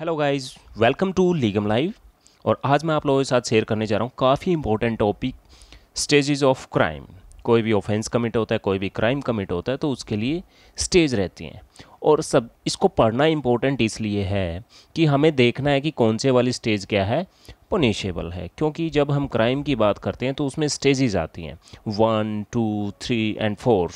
hello guys welcome to Legum live और आज मैं आप लोगों के साथ शेयर करने जा रहा हूँ काफ़ी important topic stages of crime कोई भी ऑफेंस कमिट होता है कोई भी क्राइम कमिट होता है तो उसके लिए स्टेज रहती हैं और सब इसको पढ़ना इम्पोर्टेंट इसलिए है कि हमें देखना है कि कौन से वाली स्टेज क्या है पनिशेबल है क्योंकि जब हम क्राइम की बात करते हैं तो उसमें स्टेजेज़ आती हैं one two three and four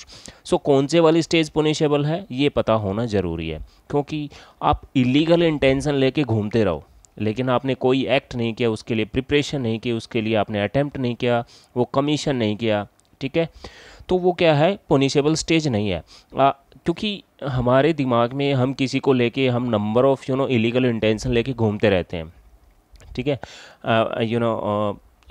so कौन से वाली स्टेज पनिशेबल है ये पता होना ज़रूरी है क्योंकि आप इलीगल इंटेंशन लेके घूमते रहो लेकिन आपने कोई एक्ट नहीं किया उसके लिए प्रिपरेशन नहीं की उसके लिए आपने अटैम्प्ट नहीं किया वो कमीशन नहीं किया ठीक है तो वो क्या है पोनिशेबल स्टेज नहीं है आ, क्योंकि हमारे दिमाग में हम किसी को लेके हम number of you know illegal intention लेके घूमते रहते हैं ठीक है यू नो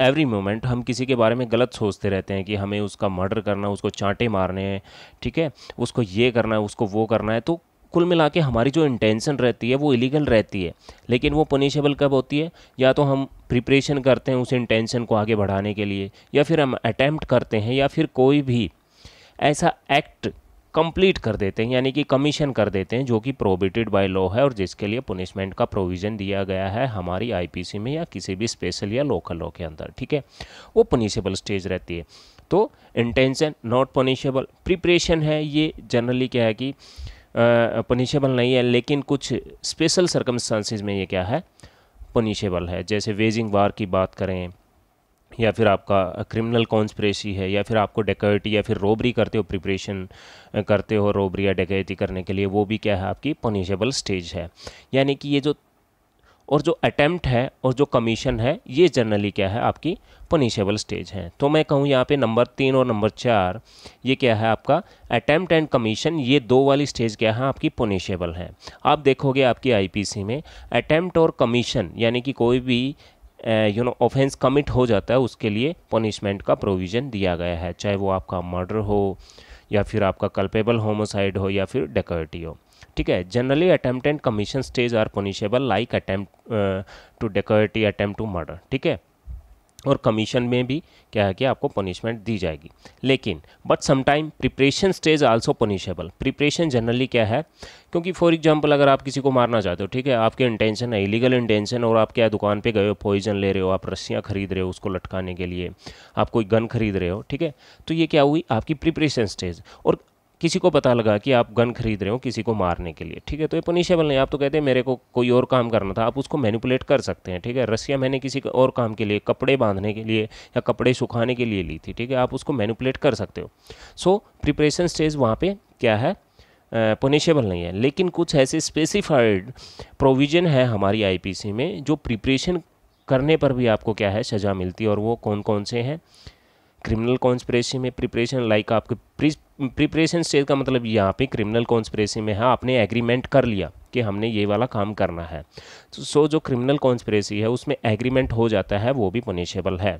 एवरी मोमेंट हम किसी के बारे में गलत सोचते रहते हैं कि हमें उसका मर्डर करना उसको चांटे मारने हैं ठीक है उसको ये करना है उसको वो करना है तो कुल मिला के हमारी जो इंटेंशन रहती है वो इलीगल रहती है लेकिन वो पनिशेबल कब होती है या तो हम प्रिपरेशन करते हैं उस इंटेंशन को आगे बढ़ाने के लिए या फिर हम अटैम्प्ट करते हैं या फिर कोई भी ऐसा एक्ट कंप्लीट कर देते हैं यानी कि कमीशन कर देते हैं जो कि प्रोबिटेड बाय लॉ है और जिसके लिए पुनिशमेंट का प्रोविज़न दिया गया है हमारी आईपीसी में या किसी भी स्पेशल या लोकल लॉ के अंदर ठीक है वो पनिशेबल स्टेज रहती है तो इंटेंशन नॉट पनिशेबल प्रिपरेशन है ये जनरली क्या है कि पनिशेबल नहीं है लेकिन कुछ स्पेशल सर्कमस्टांसिस में ये क्या है पनिशेबल है जैसे वेजिंग वार की बात करें या फिर आपका क्रिमिनल कॉन्स्परेसी है या फिर आपको डेकोटी या फिर रोबरी करते हो प्रिपरेशन करते हो रोबरी या डेकोटी करने के लिए वो भी क्या है आपकी पनिशेबल स्टेज है यानी कि ये जो और जो अटैम्प्ट है और जो कमीशन है ये जनरली क्या है आपकी पनिशेबल स्टेज है तो मैं कहूँ यहाँ पे नंबर तीन और नंबर चार ये क्या है आपका अटैम्प्ट एंड कमीशन ये दो वाली स्टेज क्या है आपकी पनिशेबल है आप देखोगे आपकी आईपीसी में अटैम्प्ट और कमीशन यानी कि कोई भी यू नो ऑफेंस कमिट हो जाता है उसके लिए पनिशमेंट का प्रोविज़न दिया गया है चाहे वो आपका मर्डर हो या फिर आपका कल्पेबल होमोसाइड हो या फिर डेकोटी हो ठीक है generally attempt and commission stage are punishable like attempt to dacoity attempt to murder ठीक है और कमीशन में भी क्या है कि आपको पनिशमेंट दी जाएगी लेकिन but sometime preparation stage also punishable preparation generally क्या है क्योंकि फॉर एग्जांपल अगर आप किसी को मारना चाहते हो ठीक है आपके इंटेंशन है इलीगल इंटेंशन और आप क्या दुकान पे गए हो पॉइजन ले रहे हो आप रस्सियाँ खरीद रहे हो उसको लटकाने के लिए आप कोई गन खरीद रहे हो ठीक है तो ये क्या हुई आपकी प्रिपरेशन स्टेज और किसी को पता लगा कि आप गन खरीद रहे हो किसी को मारने के लिए ठीक है तो ये पनिशेबल नहीं आप तो कहते हैं मेरे को कोई और काम करना था आप उसको मैनिपुलेट कर सकते हैं ठीक है रस्सियाँ मैंने किसी और काम के लिए कपड़े बांधने के लिए या कपड़े सुखाने के लिए ली थी ठीक है आप उसको मैनिपुलेट कर सकते हो सो प्रिपरेशन स्टेज वहाँ पर क्या है पनिशेबल नहीं है लेकिन कुछ ऐसे स्पेसिफाइड प्रोविज़न है हमारी आई में जो प्रिपरेशन करने पर भी आपको क्या है सज़ा मिलती है और वो कौन कौन से हैं क्रिमिनल कॉन्स्परेसी में प्रिपरेशन लाइक आपके प्रिपरेशन स्टेज का मतलब यहाँ पे क्रिमिनल कॉन्स्परेसी में है आपने एग्रीमेंट कर लिया कि हमने ये वाला काम करना है सो तो, so, जो क्रिमिनल कॉन्स्परेसी है उसमें एग्रीमेंट हो जाता है वो भी पनिशेबल है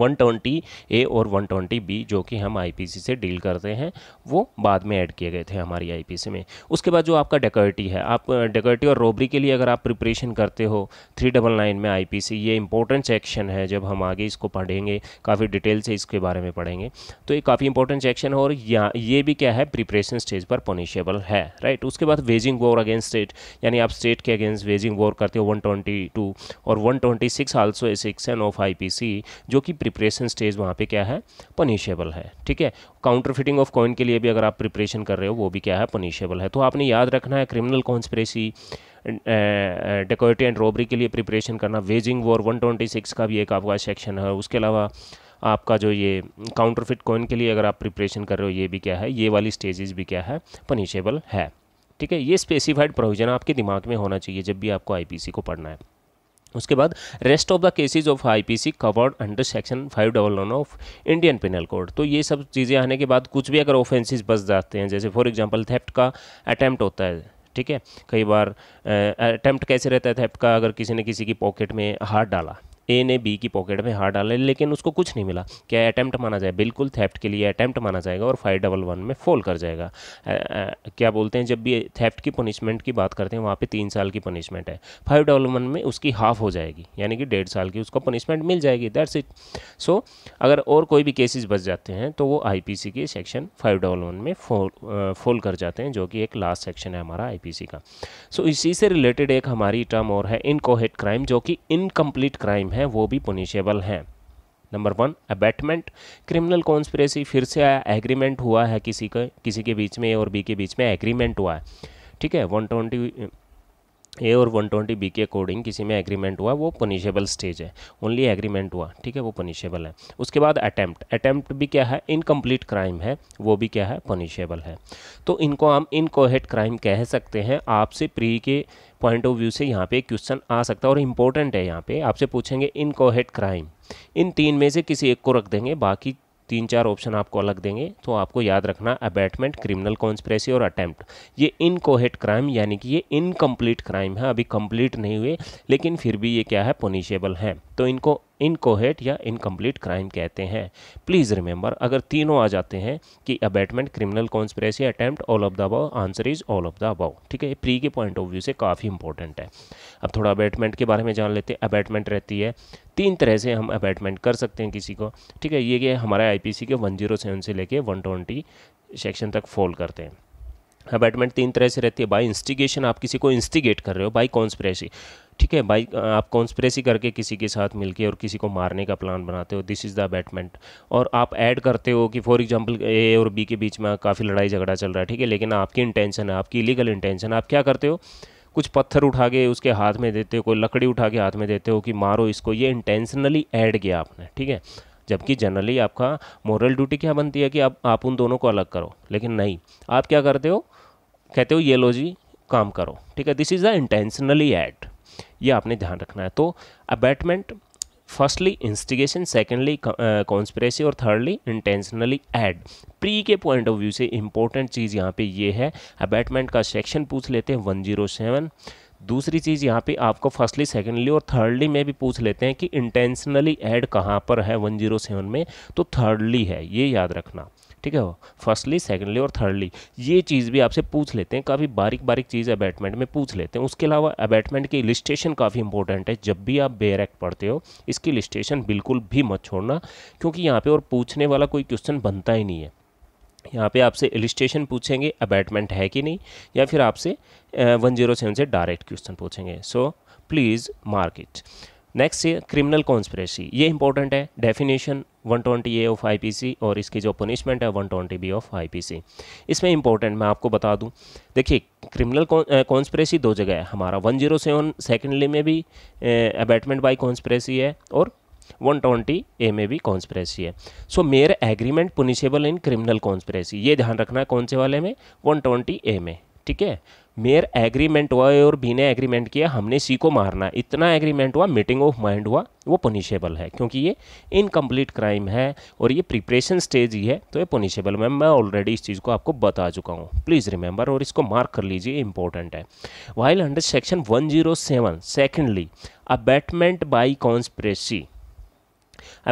वन ट्वेंटी ए और वन ट्वेंटी बी जो कि हम आईपीसी से डील करते हैं वो बाद में ऐड किए गए थे हमारी आईपीसी में उसके बाद जो आपका डेकोरेटी है आप डेकोरेटी और रोबरी के लिए अगर आप प्रिपरेशन करते हो थ्री डबल नाइन में आईपीसी ये इंपॉर्टेंट सेक्शन है जब हम आगे इसको पढ़ेंगे काफ़ी डिटेल से इसके बारे में पढ़ेंगे तो ये काफ़ी इंपॉर्टेंट सेक्शन है और यहाँ ये भी क्या है प्रिपरेशन स्टेज पर पनिशेबल है राइट उसके बाद वेजिंग वॉर अगेंस्ट स्टेट यानी आप स्टेट के अगेंस्ट वेजिंग वॉर करते हो टू और six also A section of C जो कि प्रिपरेशन स्टेज वहाँ पे क्या है पनिशेबल है ठीक है काउंटर फिटिंग ऑफ कॉइन के लिए भी अगर आप प्रिपरेशन कर रहे हो वो भी क्या है पनिशेबल है तो आपने याद रखना है criminal conspiracy dacoity and robbery के लिए प्रिपरेशन करना वेजिंग वॉर वन का भी एक आपका सेक्शन है उसके अलावा आपका जो ये काउंटर फिट कॉइन के लिए अगर आप प्रिपरेशन कर रहे हो ये भी क्या है ये वाली स्टेजेस भी क्या है पनिशेबल है ठीक है ये स्पेसिफाइड प्रोविज़न आपके दिमाग में होना चाहिए जब भी आपको आईपीसी को पढ़ना है उसके बाद rest of the cases of IPC covered under section five double one of Indian penal code तो ये सब चीज़ें आने के बाद कुछ भी अगर ऑफेंसेस बच जाते हैं जैसे फॉर एग्जांपल थेफ्ट का अटैम्प्ट होता है ठीक है कई बार अटैम्प्ट कैसे रहता है थेफ्ट का अगर किसी ने किसी की पॉकेट में हाथ डाला ए ने बी की पॉकेट में हार डाला लेकिन उसको कुछ नहीं मिला क्या अटैम्प्ट माना जाए बिल्कुल थेफ्ट के लिए अटैम्प्ट माना जाएगा और फाइव डबल वन में फोल कर जाएगा आ, आ, क्या बोलते हैं जब भी थेफ्ट की पनिशमेंट की बात करते हैं वहाँ पर तीन साल की पनिशमेंट है फाइव डबल वन में उसकी हाफ हो जाएगी यानी कि डेढ़ साल की उसको पनिशमेंट मिल जाएगी दैट्स इट सो अगर और कोई भी केसेस बच जाते हैं तो वो आई के सेक्शन फाइव डबल वन में फोल फोल कर जाते हैं जो कि एक लास्ट सेक्शन है हमारा आई का सो so, इसी से रिलेटेड एक हमारी टर्म और है इनकोहेट क्राइम जो कि इनकम्प्लीट क्राइम है हैं वो भी पुनिशेबल हैं number one abetment criminal conspiracy फिर से एग्रीमेंट हुआ है किसी के किसी के बीच में ए और बी के बीच में एग्रीमेंट हुआ है ठीक है वन ट्वेंटी ए और 120 बी के अकॉर्डिंग किसी में एग्रीमेंट हुआ वो पनिशेबल स्टेज है ओनली एग्रीमेंट हुआ ठीक है वो पनिशेबल है उसके बाद अटैम्प्ट अटैम्प्ट भी क्या है इनकम्प्लीट क्राइम है वो भी क्या है पनिशेबल है तो इनको हम इनकोहेट क्राइम कह सकते हैं आपसे प्री के पॉइंट ऑफ व्यू से यहाँ पे क्वेश्चन आ सकता है और इम्पोर्टेंट है यहाँ पे आपसे पूछेंगे इनकोहेट क्राइम इन तीन में से किसी एक को रख देंगे बाकी तीन चार ऑप्शन आपको अलग देंगे तो आपको याद रखना अबैटमेंट क्रिमिनल कॉन्स्परेसी और अटैम्प्ट ये इनकोहेट क्राइम यानी कि ये इनकम्प्लीट क्राइम है अभी कंप्लीट नहीं हुए लेकिन फिर भी ये क्या है पोनिशेबल है तो इनको इनकोहेट या इनकम्प्लीट क्राइम कहते हैं प्लीज़ रिमेंबर अगर तीनों आ जाते हैं कि abetment criminal conspiracy attempt all of the above answer is all of the above ठीक है ये प्री के पॉइंट ऑफ व्यू से काफ़ी इंपॉर्टेंट है अब थोड़ा अबेटमेंट के बारे में जान लेते हैं अबैटमेंट रहती है तीन तरह से हम अबैटमेंट कर सकते हैं किसी को ठीक है ये कि हमारे सी के सेवन से लेके ट्वेंटी सेक्शन तक फॉल करते हैं अबैटमेंट तीन तरह से रहती है बाई इंस्टिगेशन आप किसी को इंस्टिगेट कर रहे हो बाई कॉन्स्परेसी ठीक है भाई आप कॉन्स्परेसी करके किसी के साथ मिलके और किसी को मारने का प्लान बनाते हो दिस इज़ द बैटमेंट और आप ऐड करते हो कि फॉर एग्जांपल ए और बी के बीच में काफ़ी लड़ाई झगड़ा चल रहा है ठीक है लेकिन आपकी इंटेंशन है आपकी इलीगल इंटेंशन आप क्या करते हो कुछ पत्थर उठा के उसके हाथ में देते हो कोई लकड़ी उठा के हाथ में देते हो कि मारो इसको ये इंटेंशनली ऐड किया आपने ठीक है जबकि जनरली आपका मॉरल ड्यूटी क्या बनती है कि आप आप उन दोनों को अलग करो लेकिन नहीं आप क्या करते हो कहते हो ये लो जी काम करो ठीक है this is the intentionally aid ये आपने ध्यान रखना है तो abetment firstly instigation secondly conspiracy और थर्डली इंटेंशनली एड प्री के पॉइंट ऑफ व्यू से इंपॉर्टेंट चीज़ यहाँ पे ये है अबैटमेंट का सेक्शन पूछ लेते हैं वन जीरो सेवन दूसरी चीज़ यहाँ पे आपको फर्स्टली सेकेंडली और थर्डली में भी पूछ लेते हैं कि इंटेंशनली एड कहाँ पर है 107 में तो थर्डली है ये याद रखना ठीक है वो फर्स्टली सेकेंडली और थर्डली ये चीज़ भी आपसे पूछ लेते हैं काफ़ी बारीक बारीक चीज़ अबैटमेंट में पूछ लेते हैं उसके अलावा अबैटमेंट की लिस्टेशन काफ़ी इंपॉर्टेंट है जब भी आप बेयर एक्ट पढ़ते हो इसकी लिस्टेशन बिल्कुल भी मत छोड़ना क्योंकि यहाँ पर और पूछने वाला कोई क्वेश्चन बनता ही नहीं है यहाँ पे आपसे इलिस्टेशन पूछेंगे अबैटमेंट है कि नहीं या फिर आपसे वन जीरो सेवन से डायरेक्ट क्वेश्चन पूछेंगे so please mark it next ये क्रिमिनल कॉन्स्परेसी ये इंपॉर्टेंट है definition one twenty A of C और इसकी जो पनिशमेंट है one twenty B of C इसमें इंपॉर्टेंट मैं आपको बता दूं देखिए क्रिमिनल कॉन्स्परेसी दो जगह है हमारा वन जीरो सेवन सेकेंडली में भी अबैटमेंट बाई कॉन्स्परेसी है और वन ट्वेंटी ए में भी कॉन्स्परेसी है so mere agreement punishable in criminal conspiracy ये ध्यान रखना है कौन से वाले में वन ट्वेंटी ए में ठीक है मेयर एग्रीमेंट हुआ और भी ने एग्रीमेंट किया हमने सी को मारना इतना एग्रीमेंट हुआ मीटिंग ऑफ माइंड हुआ वो पनिशेबल है क्योंकि ये इनकम्प्लीट क्राइम है और ये प्रिपरेशन स्टेज ही है तो ये पनिशेबल मैम मैं ऑलरेडी इस चीज़ को आपको बता चुका हूँ प्लीज़ रिमेंबर और इसको मार्क कर लीजिए इंपॉर्टेंट है while under section one zero seven secondly abetment by conspiracy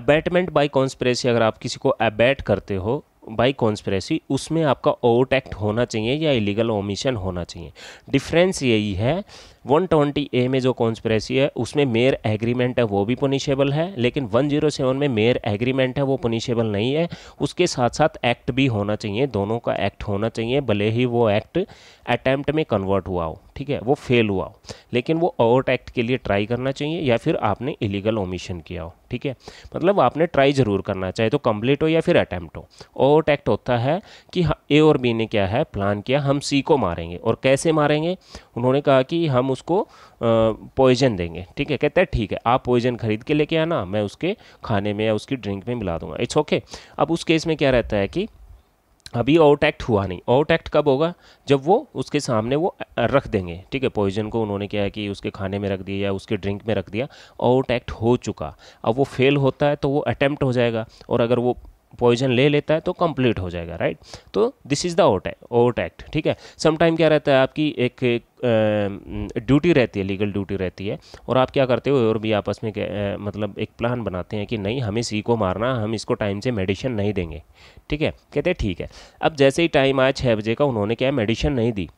abetment by conspiracy अगर आप किसी को अबैट करते हो बाय कॉन्स्परेसी उसमें आपका ओवट एक्ट होना चाहिए या इलीगल ओमिशन होना चाहिए डिफरेंस यही है 120 ए में जो कॉन्स्परेसी है उसमें मेयर एग्रीमेंट है वो भी पुनिशेबल है लेकिन 107 में मेयर एग्रीमेंट है वो पुनिशेबल नहीं है उसके साथ साथ एक्ट भी होना चाहिए दोनों का एक्ट होना चाहिए भले ही वो एक्ट अटैम्प्ट में कन्वर्ट हुआ हो ठीक है वो फेल हुआ हो लेकिन वो ओवर्ट एक्ट के लिए ट्राई करना चाहिए या फिर आपने इलीगल ओमिशन किया हो ठीक है मतलब आपने ट्राई ज़रूर करना चाहे तो कंप्लीट हो या फिर अटैम्प्ट हो ओवर्ट एक्ट होता है कि ए और बी ने क्या है प्लान किया हम सी को मारेंगे और कैसे मारेंगे उन्होंने कहा कि हम उसको पॉइजन देंगे ठीक है कहते हैं ठीक है आप पॉइजन खरीद के लेके आना मैं उसके खाने में या उसकी ड्रिंक में मिला दूंगा इट्स ओके अब उस केस में क्या रहता है कि अभी आउट एक्ट हुआ नहीं आउट एक्ट कब होगा जब वो उसके सामने वो रख देंगे ठीक है पॉइजन को उन्होंने क्या है कि उसके खाने में रख दिया या उसके ड्रिंक में रख दिया आउट एक्ट हो चुका अब वो फेल होता है तो वो अटैम्प्ट हो जाएगा और अगर वो पॉइजन ले लेता है तो कंप्लीट हो जाएगा राइट तो this is the overt act ठीक है समटाइम क्या रहता है आपकी एक, एक ड्यूटी रहती है लीगल ड्यूटी रहती है और आप क्या करते हो और भी आपस में आ, मतलब एक प्लान बनाते हैं कि नहीं हमें सी को मारना हम इसको टाइम से मेडिसिन नहीं देंगे ठीक है कहते हैं ठीक है अब जैसे ही टाइम आया छः बजे का उन्होंने क्या मेडिसिन नहीं दी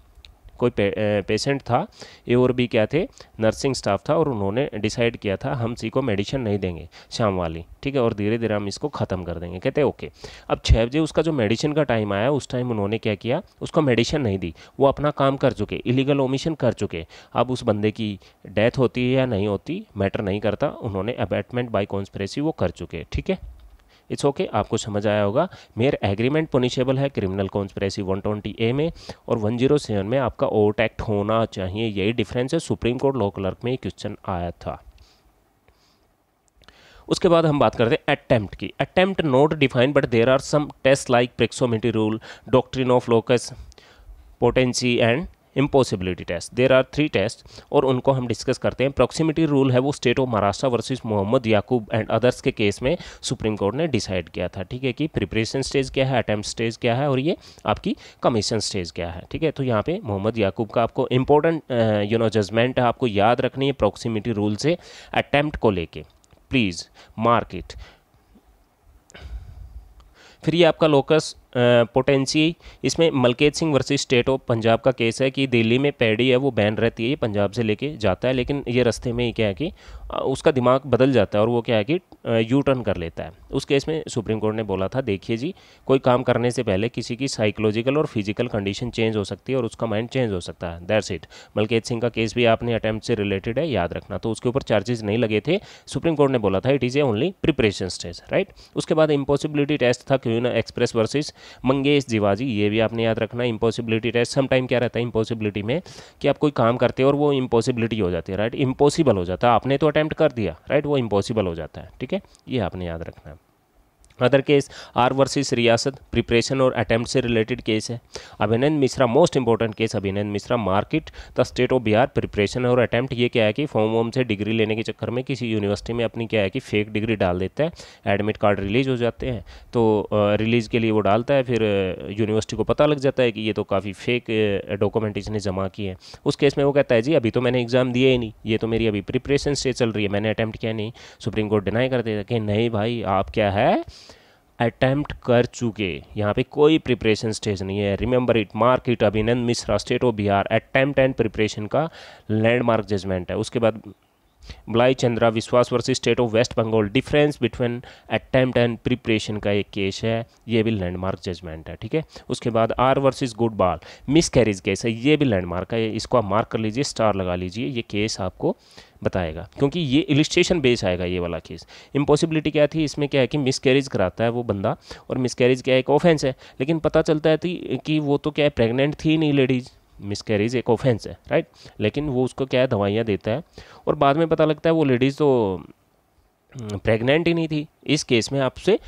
कोई पे, पेशेंट था ये और भी क्या थे नर्सिंग स्टाफ था और उन्होंने डिसाइड किया था हम सी को मेडिसिन नहीं देंगे शाम वाली ठीक है और धीरे धीरे हम इसको ख़त्म कर देंगे कहते ओके अब छः बजे उसका जो मेडिसिन का टाइम आया उस टाइम उन्होंने क्या किया उसको मेडिसिन नहीं दी वो अपना काम कर चुके इलीगल ओमिशन कर चुके अब उस बंदे की डेथ होती है या नहीं होती मैटर नहीं करता उन्होंने अबैटमेंट बाई कॉन्स्परेसी वो कर चुके ठीक है इट्स ओके okay, आपको समझ आया होगा मेयर एग्रीमेंट पुनिशेबल है क्रिमिनल कॉन्स्परेसी ट्वेंटी ए में और वन जीरो सेवन में आपका ओट एक्ट होना चाहिए यही डिफरेंस है सुप्रीम कोर्ट लॉ क्लर्क में क्वेश्चन आया था उसके बाद हम बात करते हैं अटैम्प्ट की attempt not define but there are some test like proximity rule doctrine of locus poenitentiae and impossibility test there are three test और उनको हम डिस्कस करते हैं प्रॉक्सिमिटी रूल है वो state of Maharashtra versus Mohammad Yakub and others के case में supreme court ने डिसाइड किया था ठीक है कि प्रिपरेशन स्टेज क्या है अटैम्प स्टेज क्या है और ये आपकी कमीशन स्टेज क्या है ठीक है तो यहाँ पे मोहम्मद याकूब का आपको इंपॉर्टेंट यू नो जजमेंट है आपको याद रखनी है प्रॉक्सिमिटी रूल से अटैम्प्ट को लेके प्लीज़ इट फिर ये आपका लोकस पोटेंसी इसमें Malkiat Singh versus state of Punjab का केस है कि दिल्ली में पैडी है वो बैन रहती है ये पंजाब से लेके जाता है लेकिन ये रास्ते में ही क्या है कि उसका दिमाग बदल जाता है और वो क्या है कि यू टर्न कर लेता है उस केस में सुप्रीम कोर्ट ने बोला था देखिए जी कोई काम करने से पहले किसी की साइकोलॉजिकल और फिजिकल कंडीशन चेंज हो सकती है और उसका माइंड चेंज हो सकता है दैट्स इट मलकेत सिंह का केस भी आपने अटैम्प्ट से रिलेटेड है याद रखना तो उसके ऊपर चार्जेस नहीं लगे थे सुप्रीम कोर्ट ने बोला था it is a only preparation stage right उसके बाद इम्पॉसिबिलिटी टेस्ट था ना एक्सप्रेस वर्सेज मंगेश जीवाजी ये भी आपने याद रखना इम्पॉसिबिलिटी टेस्ट समटाइम क्या रहता है इम्पॉसिबिलिटी में कि आप कोई काम करते हो और वो इम्पॉसिबिलिटी हो जाती है राइट इम्पॉसिबल हो जाता है आपने तो अटैम्प्ट कर दिया राइट वो इम्पॉसिबल हो जाता है ठीक है ये आपने याद रखना है other case R versus Riyasat preparation और अटैम्प्ट से रिलेटेड केस है Abhinand Mishra most important case Abhinand Mishra market the state of Bihar preparation और अटैम्प्ट ये क्या है कि फॉर्म वॉर्म से डिग्री लेने के चक्कर में किसी यूनिवर्सिटी में अपनी क्या है कि फेक डिग्री डाल देता है एडमिट कार्ड रिलीज हो जाते हैं तो रिलीज़ के लिए वो डालता है फिर यूनिवर्सिटी को पता लग जाता है कि ये तो काफ़ी फेक डॉक्यूमेंट इसने जमा किए हैं उस केस में वो कहता है जी अभी तो मैंने एग्ज़ाम दिए ही नहीं ये तो मेरी अभी प्रिपरेशन से चल रही है मैंने अटैम्प्ट किया नहीं सुप्रीम कोर्ट डिनाई कर देता कि नहीं भाई आप क्या है अटैम्प्ट कर चुके यहाँ पे कोई प्रिपरेशन स्टेज नहीं है remember it mark it Abhinand Mishra state of Bihar attempt and preparation का लैंडमार्क जजमेंट है उसके बाद Balai Chandra Biswas versus state of West Bengal difference between attempt and preparation का एक केस है ये भी लैंडमार्क जजमेंट है ठीक है उसके बाद R versus Goodall miscarriage case है ये भी लैंडमार्क है इसको आप मार्क कर लीजिए स्टार लगा लीजिए ये केस आपको बताएगा क्योंकि ये इलिस्ट्रेशन बेस आएगा ये वाला केस इम्पॉसिबिलिटी क्या थी इसमें क्या है कि मिस कैरेज कराता है वो बंदा और मिस कैरेज क्या एक ऑफेंस है लेकिन पता चलता है कि वो तो क्या है प्रेगनेंट थी नहीं लेडीज़ मिसकैरेज एक ऑफेंस है राइट लेकिन वो उसको क्या है दवाइयाँ देता है और बाद में पता लगता है वो लेडीज़ तो प्रेग्नेंट हम्म, ही नहीं थी इस केस में आपसे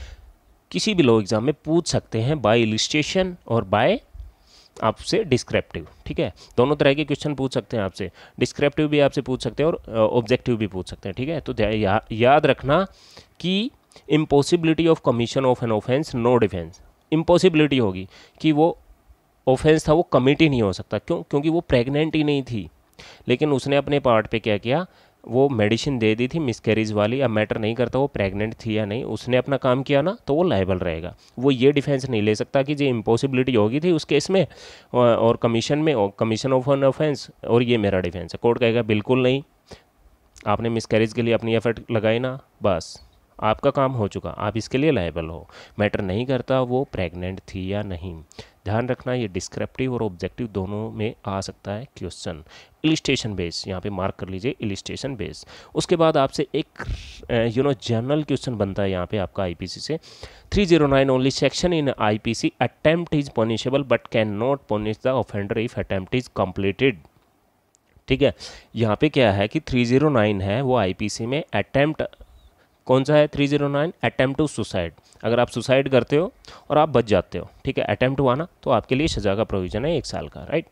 किसी भी लो एग्ज़ाम में पूछ सकते हैं बाय इलिस्ट्रेशन और बाय आपसे डिस्क्रिप्टिव ठीक है दोनों तरह के क्वेश्चन पूछ सकते हैं आपसे डिस्क्रिप्टिव भी आपसे पूछ सकते हैं और ऑब्जेक्टिव भी पूछ सकते हैं ठीक है तो या, याद रखना कि impossibility of commission of an offence no defence impossibility होगी कि वो ऑफेंस था वो कमिट ही नहीं हो सकता क्यों क्योंकि वो प्रेग्नेंट ही नहीं थी लेकिन उसने अपने पार्ट पे क्या किया वो मेडिसिन दे दी थी मिसकैरेज वाली अब मैटर नहीं करता वो प्रेग्नेंट थी या नहीं उसने अपना काम किया ना तो वो लाइबल रहेगा वो ये डिफेंस नहीं ले सकता कि जो इम्पॉसिबिलिटी होगी थी उस केस में और कमीशन में कमीशन ऑफ एन ऑफेंस और ये मेरा डिफेंस है कोर्ट कहेगा बिल्कुल नहीं आपने मिसकैरेज के लिए अपनी एफर्ट लगाई ना बस आपका काम हो चुका आप इसके लिए लाइबल हो मैटर नहीं करता वो प्रेग्नेंट थी या नहीं ध्यान रखना ये डिस्क्रिप्टिव और ऑब्जेक्टिव दोनों में आ सकता है क्वेश्चन इलिस्टेशन बेस यहाँ पे मार्क कर लीजिए इलिस्टेशन बेस उसके बाद आपसे एक यू नो जनरल क्वेश्चन बनता है यहाँ पे आपका आईपीसी से 309 only section in IPC attempt is punishable but can not punish the offender if attempt is completed ठीक है यहाँ पे क्या है कि 309 है वो आईपीसी में अटैम्प्ट कौन सा है three zero nine attempt to suicide अगर आप सुसाइड करते हो और आप बच जाते हो ठीक है अटैम्प्ट हुआ ना तो आपके लिए सज़ा का प्रोविज़न है एक साल का राइट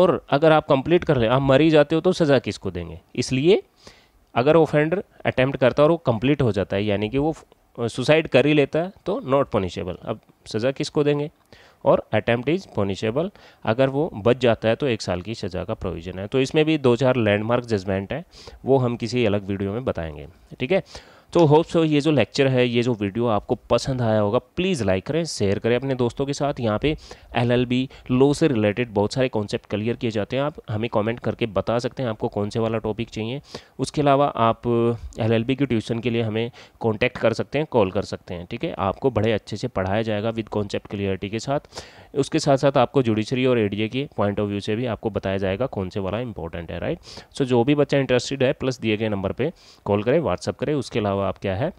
और अगर आप कंप्लीट कर रहे आप मरी जाते हो तो सज़ा किसको देंगे इसलिए अगर ऑफेंडर अटैम्प्ट करता है और वो कंप्लीट हो जाता है यानी कि वो सुसाइड कर ही लेता है तो नॉट पनिशेबल अब सज़ा किसको देंगे और अटैम्प्ट इज पनिशेबल अगर वो बच जाता है तो एक साल की सज़ा का प्रोविज़न है तो इसमें भी दो चार लैंडमार्क जजमेंट है वो हम किसी अलग वीडियो में बताएंगे ठीक है तो होप सो ये जो लेक्चर है ये जो वीडियो आपको पसंद आया होगा प्लीज़ लाइक करें शेयर करें अपने दोस्तों के साथ यहाँ पे एलएलबी लो से रिलेटेड बहुत सारे कॉन्सेप्ट क्लियर किए जाते हैं आप हमें कमेंट करके बता सकते हैं आपको कौन से वाला टॉपिक चाहिए उसके अलावा आप एलएलबी की ट्यूशन के लिए हमें कॉन्टैक्ट कर सकते हैं कॉल कर सकते हैं ठीक है आपको बड़े अच्छे से पढ़ाया जाएगा विद कॉन्सेप्ट क्लियरिटी के साथ उसके साथ साथ आपको जुडिशरी और एडीए के पॉइंट ऑफ व्यू से भी आपको बताया जाएगा कौन से वाला इंपॉर्टेंट है राइट सो जो भी बच्चा इंटरेस्टेड है प्लस दिए गए नंबर पर कॉल करें व्हाट्सअप करें उसके अलावा आप क्या है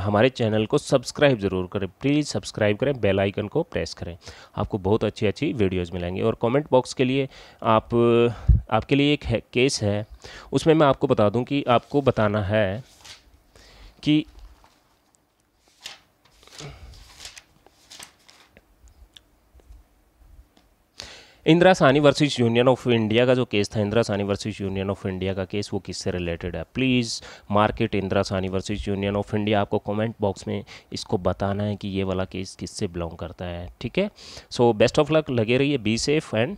हमारे चैनल को सब्सक्राइब ज़रूर करें प्लीज़ सब्सक्राइब करें बेल आइकन को प्रेस करें आपको बहुत अच्छी अच्छी वीडियोस मिलेंगी और कमेंट बॉक्स के लिए आप आपके लिए एक है, केस है उसमें मैं आपको बता दूं कि आपको बताना है कि Indira Sawhney versus union of India का जो केस था Indira Sawhney versus union of India का केस वो किससे रिलेटेड है please mark it Indira Sawhney versus union of India आपको कमेंट बॉक्स में इसको बताना है कि ये वाला केस किससे बिलोंग करता है ठीक है सो बेस्ट ऑफ लक लगे रहिए be safe and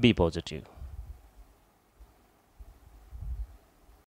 be positive